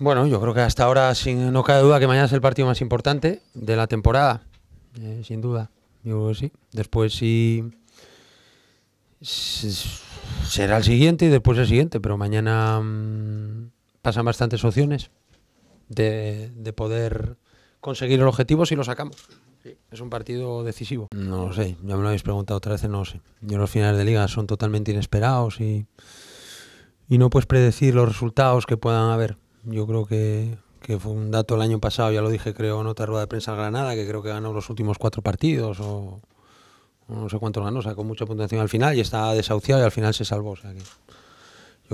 Bueno, yo creo que hasta ahora sin, no cabe duda que mañana es el partido más importante de la temporada, eh, sin duda. Yo que sí. Después sí será el siguiente y después el siguiente, pero mañana mm, pasan bastantes opciones de, poder conseguir el objetivo si lo sacamos. Es un partido decisivo. No lo sé, ya me lo habéis preguntado otra vez, no lo sé. Yo los finales de liga son totalmente inesperados y, y no puedes predecir los resultados que puedan haber. Yo creo que, fue un dato el año pasado, ya lo dije creo en otra rueda de prensa Granada, que creo que ganó los últimos cuatro partidos o, no sé cuántos ganó, o sacó mucha puntuación al final y estaba desahuciado y al final se salvó. sea yo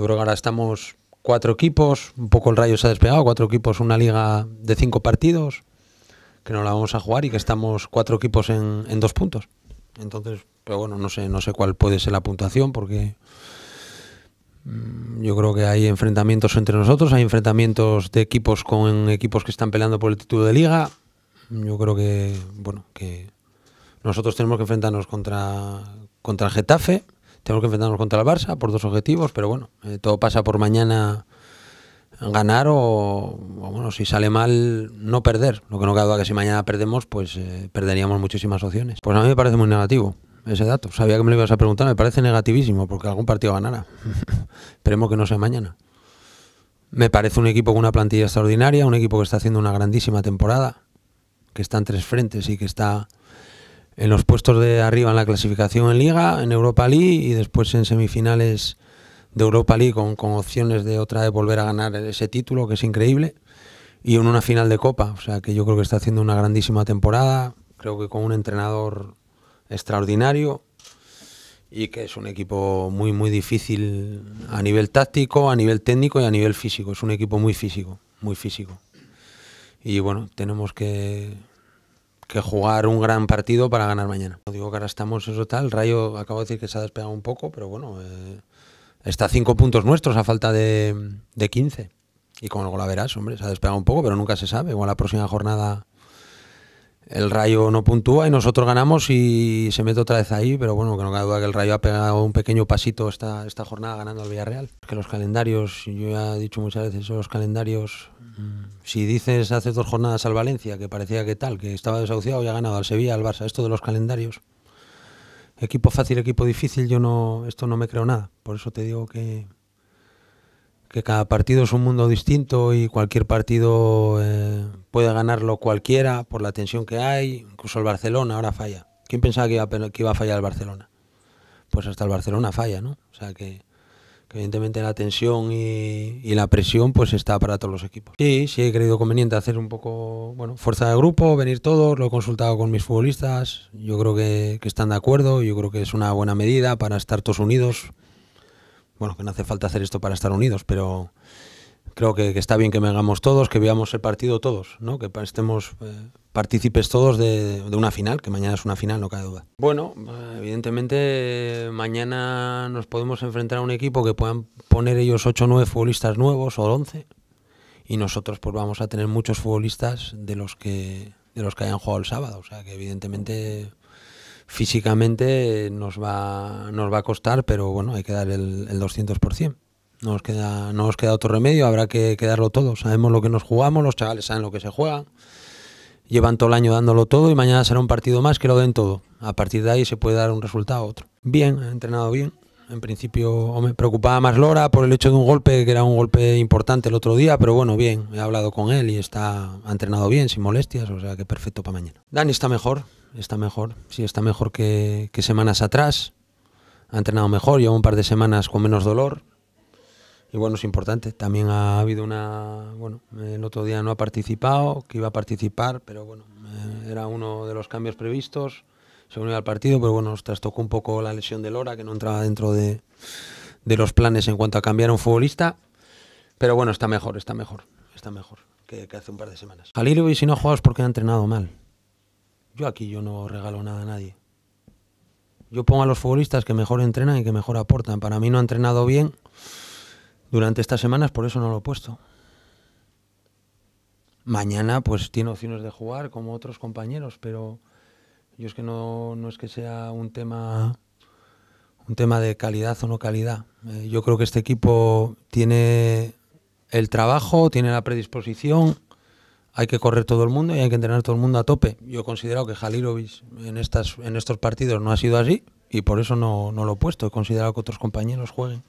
creo que ahora estamos cuatro equipos, un poco el rayo se ha despegado, cuatro equipos, una liga de cinco partidos, que no la vamos a jugar y que estamos cuatro equipos en, en dos puntos. Entonces, pero bueno, no sé, no sé cuál puede ser la puntuación porque Mm, yo creo que hay enfrentamientos entre nosotros, hay enfrentamientos de equipos con equipos que están peleando por el título de liga. Yo creo que, bueno, que nosotros tenemos que enfrentarnos contra, contra el Getafe, tenemos que enfrentarnos contra el Barça por dos objetivos, pero bueno, eh, todo pasa por mañana ganar o, bueno, si sale mal, no perder. Lo que no queda duda que si mañana perdemos, pues eh, perderíamos muchísimas opciones. Pues a mí me parece muy negativo ese dato. Sabía que me lo ibas a preguntar, me parece negativísimo, porque algún partido ganara. Esperemos que no sea mañana. Me parece un equipo con una plantilla extraordinaria, un equipo que está haciendo una grandísima temporada, que está en tres frentes y que está en los puestos de arriba en la clasificación en Liga, en Europa League y después en semifinales de Europa League con, opciones de otra de volver a ganar ese título, que es increíble, y en una final de Copa. O sea que yo creo que está haciendo una grandísima temporada, creo que con un entrenador extraordinario, y que es un equipo muy, muy difícil a nivel táctico, a nivel técnico y a nivel físico. Es un equipo muy físico, muy físico. Y bueno, tenemos que, que jugar un gran partido para ganar mañana. No digo que ahora estamos eso tal, Rayo acabo de decir que se ha despegado un poco, pero bueno, eh, está a cinco puntos nuestros a falta de, de 15. Y con algo la verás, hombre, se ha despegado un poco, pero nunca se sabe. Igual la próxima jornada el Rayo no puntúa y nosotros ganamos y se mete otra vez ahí, pero bueno, que no cabe duda que el Rayo ha pegado un pequeño pasito esta, esta jornada ganando al Villarreal. Que los calendarios, yo ya he dicho muchas veces, los calendarios, mm, si dices hace dos jornadas al Valencia, que parecía que tal, que estaba desahuciado y ha ganado al Sevilla, al Barça, esto de los calendarios, equipo fácil, equipo difícil, yo no, esto no me creo nada. Por eso te digo que que cada partido es un mundo distinto y cualquier partido eh, puede ganarlo cualquiera por la tensión que hay, incluso el Barcelona ahora falla. ¿Quién pensaba que iba, a, que iba a fallar el Barcelona? Pues hasta el Barcelona falla, ¿no? O sea que, evidentemente la tensión y, la presión pues está para todos los equipos. Sí, sí he creído conveniente hacer un poco, bueno, fuerza de grupo, venir todos, lo he consultado con mis futbolistas, yo creo que, que están de acuerdo, yo creo que es una buena medida para estar todos unidos bueno, que no hace falta hacer esto para estar unidos, pero creo que, está bien que hagamos todos, que veamos el partido todos, ¿no? que estemos eh, partícipes todos de, una final, que mañana es una final, no cabe duda. Bueno, evidentemente mañana nos podemos enfrentar a un equipo que puedan poner ellos 8 o 9 futbolistas nuevos o 11 y nosotros pues vamos a tener muchos futbolistas de los que de los que hayan jugado el sábado, o sea que evidentemente físicamente nos va, nos va a costar, pero bueno, hay que dar el, el 200%. No nos, queda, no nos queda otro remedio, habrá que, quedarlo darlo todo. Sabemos lo que nos jugamos, los chavales saben lo que se juega. llevan todo el año dándolo todo y mañana será un partido más que lo den todo. A partir de ahí se puede dar un resultado a otro. Bien, he entrenado bien. En principio me preocupaba más Lora por el hecho de un golpe, que era un golpe importante el otro día, pero bueno, bien, he hablado con él y está ha entrenado bien, sin molestias, o sea que perfecto para mañana. Dani está mejor, está mejor, sí, está mejor que, semanas atrás, ha entrenado mejor, lleva un par de semanas con menos dolor, y bueno, es importante. También ha habido una. Bueno, el otro día no ha participado, que iba a participar, pero bueno, eh, era uno de los cambios previstos se unió al partido, pero bueno, nos tocó un poco la lesión de Lora, que no entraba dentro de, los planes en cuanto a cambiar a un futbolista. Pero bueno, está mejor, está mejor, está mejor que, hace un par de semanas. y si no ha jugado es porque ha entrenado mal. Yo aquí yo no regalo nada a nadie. Yo pongo a los futbolistas que mejor entrenan y que mejor aportan. Para mí no ha entrenado bien durante estas semanas, por eso no lo he puesto. Mañana pues tiene opciones de jugar como otros compañeros, pero... Yo es que no, es que sea un tema un tema de calidad o no calidad. Eh, yo creo que este equipo tiene el trabajo, tiene la predisposición, hay que correr todo el mundo y hay que entrenar todo el mundo a tope. Yo he considerado que Jalilovic en, estas, en estos partidos no ha sido así y por eso no, no lo he puesto. He considerado que otros compañeros jueguen.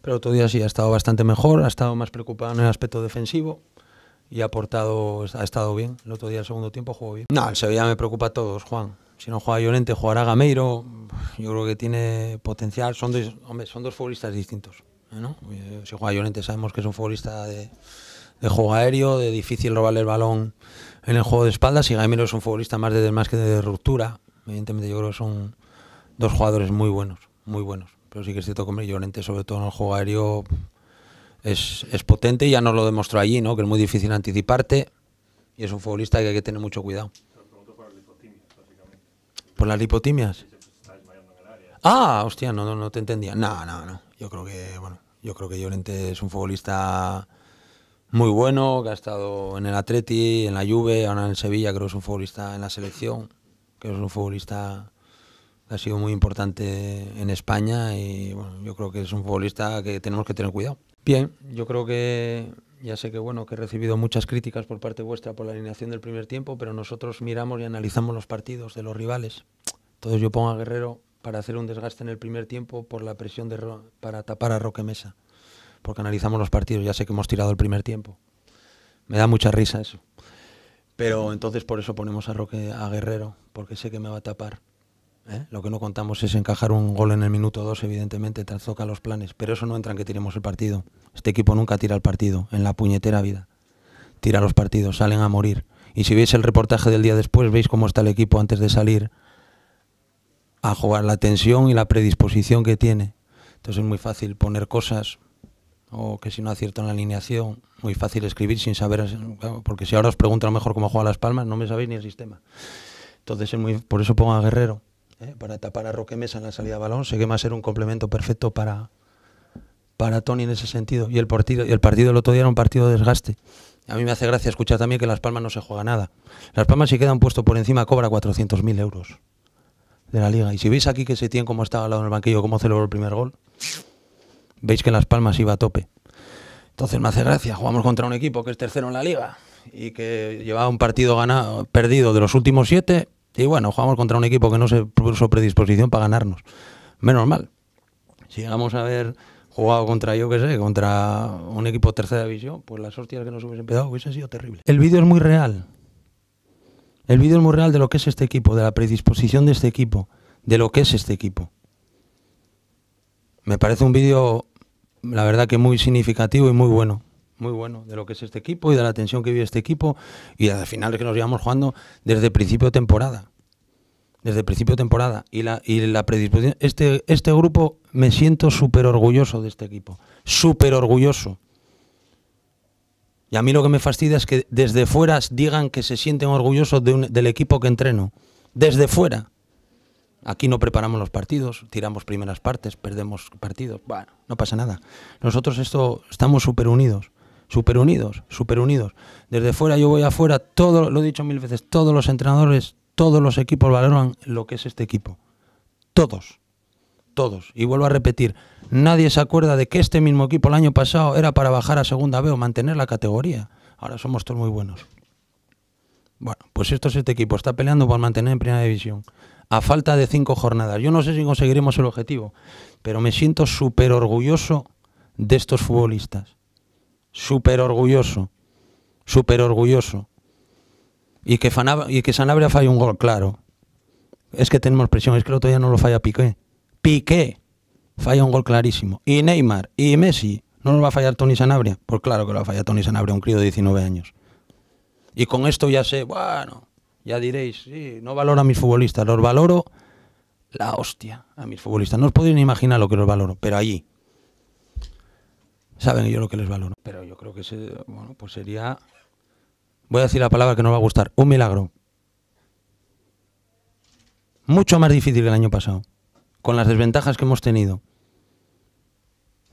Pero todavía sí, ha estado bastante mejor, ha estado más preocupado en el aspecto defensivo y ha aportado, ha estado bien. El otro día, el segundo tiempo, jugó bien. No, el Sevilla me preocupa a todos, Juan. Si no juega Llorente, jugará Gameiro. Yo creo que tiene potencial. Son dos, hombre, son dos futbolistas distintos. Eh, si juega Llorente, sabemos que es un futbolista de, juego aéreo, de difícil robarle el balón en el juego de espaldas. Y Gameiro es un futbolista más de más que de ruptura. Evidentemente, yo creo que son dos jugadores muy buenos, muy buenos. Pero sí que es cierto que Llorente, sobre todo en el juego aéreo es, potente y ya nos lo demostró allí, ¿no? Que es muy difícil anticiparte y es un futbolista que hay que tener mucho cuidado. ¿Por las lipotimias? Ah, hostia, no, no, te entendía. No, no, no. Yo creo que, bueno, yo creo que Llorente es un futbolista muy bueno, que ha estado en el Atleti, en la Juve, ahora en Sevilla, creo que es un futbolista en la selección, que es un futbolista que ha sido muy importante en España y bueno, yo creo que es un futbolista que tenemos que tener cuidado. Bien, yo creo que ya sé que bueno que he recibido muchas críticas por parte vuestra por la alineación del primer tiempo, pero nosotros miramos y analizamos los partidos de los rivales. Entonces yo pongo a Guerrero para hacer un desgaste en el primer tiempo por la presión de para tapar a Roque Mesa, porque analizamos los partidos, ya sé que hemos tirado el primer tiempo. Me da mucha risa eso. Pero entonces por eso ponemos a Roque a Guerrero, porque sé que me va a tapar. ¿Eh? Lo que no contamos es encajar un gol en el minuto 2, evidentemente, trastoca los planes, pero eso no entra en que tiremos el partido. Este equipo nunca tira el partido, en la puñetera vida. Tira los partidos, salen a morir. Y si veis el reportaje del día después, veis cómo está el equipo antes de salir a jugar, la tensión y la predisposición que tiene. Entonces es muy fácil poner cosas o que si no acierto en la alineación, muy fácil escribir sin saber, porque si ahora os pregunto a lo mejor cómo juega Las Palmas, no me sabéis ni el sistema. Entonces es muy, por eso pongo a Guerrero. ¿eh? para tapar a Roque Mesa en la salida de balón. Sé que va a ser un complemento perfecto para, para Tony en ese sentido. Y el partido, el partido del otro día era un partido de desgaste. A mí me hace gracia escuchar también que Las Palmas no se juega nada. Las Palmas si queda un puesto por encima cobra 400.000 euros de la liga. Y si veis aquí que tiene como estaba al lado del banquillo, cómo celebró el primer gol, veis que Las Palmas iba a tope. Entonces me hace gracia, jugamos contra un equipo que es tercero en la liga y que llevaba un partido ganado, perdido de los últimos siete y bueno, jugamos contra un equipo que no se puso predisposición para ganarnos. Menos mal. Si llegamos a haber jugado contra, yo qué sé, contra un equipo de tercera división, pues las hostias que nos hubiesen pegado hubiesen sido terribles. El vídeo es muy real. El vídeo es muy real de lo que es este equipo, de la predisposición de este equipo, de lo que es este equipo. Me parece un vídeo, la verdad que muy significativo y muy bueno muy bueno de lo que es este equipo y de la tensión que vive este equipo y al final finales que nos llevamos jugando desde principio de temporada. Desde principio de temporada y la, y la predisposición. Este, este grupo me siento súper orgulloso de este equipo. Súper orgulloso. Y a mí lo que me fastidia es que desde fuera digan que se sienten orgullosos del equipo que entreno. Desde fuera. Aquí no preparamos los partidos, tiramos primeras partes, perdemos partidos. Bueno, no pasa nada. Nosotros esto estamos súper unidos. Súper unidos, super unidos. Desde fuera yo voy afuera, todo, lo he dicho mil veces, todos los entrenadores, todos los equipos valoran lo que es este equipo. Todos, todos. Y vuelvo a repetir, nadie se acuerda de que este mismo equipo el año pasado era para bajar a segunda B o mantener la categoría. Ahora somos todos muy buenos. Bueno, pues esto es este equipo, está peleando por mantener en primera división a falta de cinco jornadas. Yo no sé si conseguiremos el objetivo, pero me siento súper orgulloso de estos futbolistas súper orgulloso, súper orgulloso. Y que, y que Sanabria falle un gol, claro. Es que tenemos presión, es que el otro día no lo falla Piqué. Piqué falla un gol clarísimo. Y Neymar y Messi, ¿no nos va a fallar Tony Sanabria? Pues claro que lo va a fallar Tony Sanabria, un crío de 19 años. Y con esto ya sé, bueno, ya diréis, sí, no valoro a mis futbolistas, los valoro la hostia a mis futbolistas. No os podéis ni imaginar lo que los valoro, pero allí, saben yo lo que les valoro. Pero yo creo que bueno, pues sería, voy a decir la palabra que nos va a gustar, un milagro. Mucho más difícil que el año pasado, con las desventajas que hemos tenido.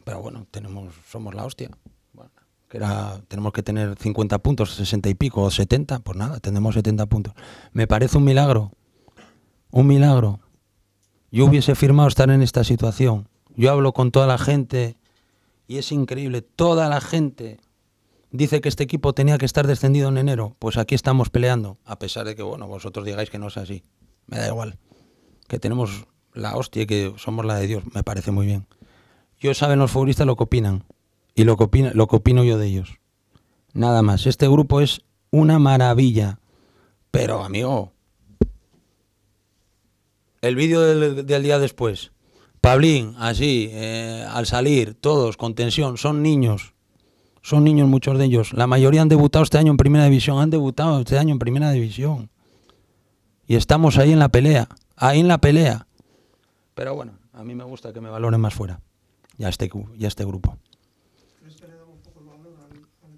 Pero bueno, tenemos, somos la hostia. Bueno, que era, tenemos que tener 50 puntos, 60 y pico, o 70, pues nada, tenemos 70 puntos. Me parece un milagro, un milagro. Yo hubiese firmado estar en esta situación. Yo hablo con toda la gente y es increíble, toda la gente dice que este equipo tenía que estar descendido en enero. Pues aquí estamos peleando, a pesar de que, bueno, vosotros digáis que no es así. Me da igual. Que tenemos la hostia que somos la de Dios, me parece muy bien. Yo saben los futbolistas lo que opinan y lo que, opino, lo yo de ellos. Nada más. Este grupo es una maravilla. Pero, amigo, el vídeo del día después Pablín, así, eh, al salir, todos con tensión, son niños. Son niños muchos de ellos. La mayoría han debutado este año en primera división, han debutado este año en primera división. Y estamos ahí en la pelea, ahí en la pelea. Pero bueno, a mí me gusta que me valoren más fuera, ya este, ya este grupo.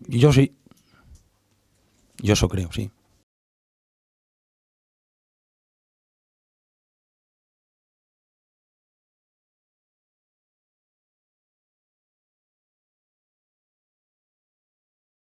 Yo sí, yo eso creo, sí.